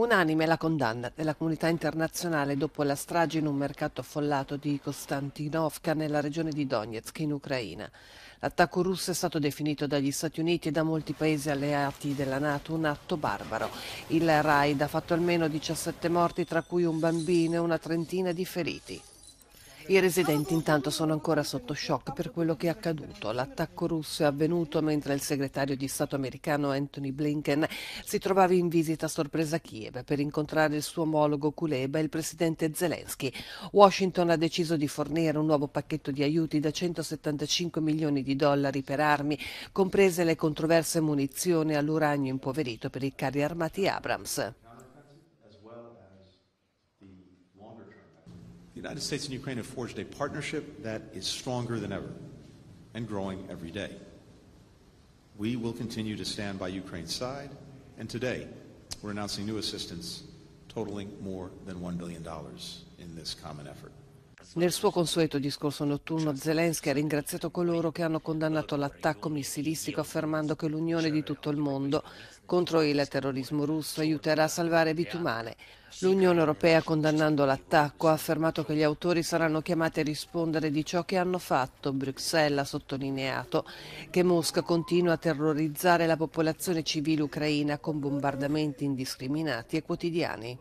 Unanime la condanna della comunità internazionale dopo la strage in un mercato affollato di Konstantinovka nella regione di Donetsk in Ucraina. L'attacco russo è stato definito dagli Stati Uniti e da molti paesi alleati della Nato un atto barbaro. Il raid ha fatto almeno 17 morti, tra cui un bambino e una trentina di feriti. I residenti intanto sono ancora sotto shock per quello che è accaduto. L'attacco russo è avvenuto mentre il segretario di Stato americano Anthony Blinken si trovava in visita a sorpresa a Kiev per incontrare il suo omologo Kuleba e il presidente Zelensky. Washington ha deciso di fornire un nuovo pacchetto di aiuti da 175 milioni di dollari per armi, comprese le controverse munizioni all'uranio impoverito per i carri armati Abrams. The United States and Ukraine have forged a partnership that is stronger than ever and growing every day. We will continue to stand by Ukraine's side, and today we're announcing new assistance totaling more than $1 billion in this common effort. Nel suo consueto discorso notturno certo. Zelensky ha ringraziato coloro che hanno condannato l'attacco missilistico affermando che l'unione di tutto il mondo contro il terrorismo russo aiuterà a salvare vite umane. L'Unione Europea, condannando l'attacco, ha affermato che gli autori saranno chiamati a rispondere di ciò che hanno fatto. Bruxelles ha sottolineato che Mosca continua a terrorizzare la popolazione civile ucraina con bombardamenti indiscriminati e quotidiani.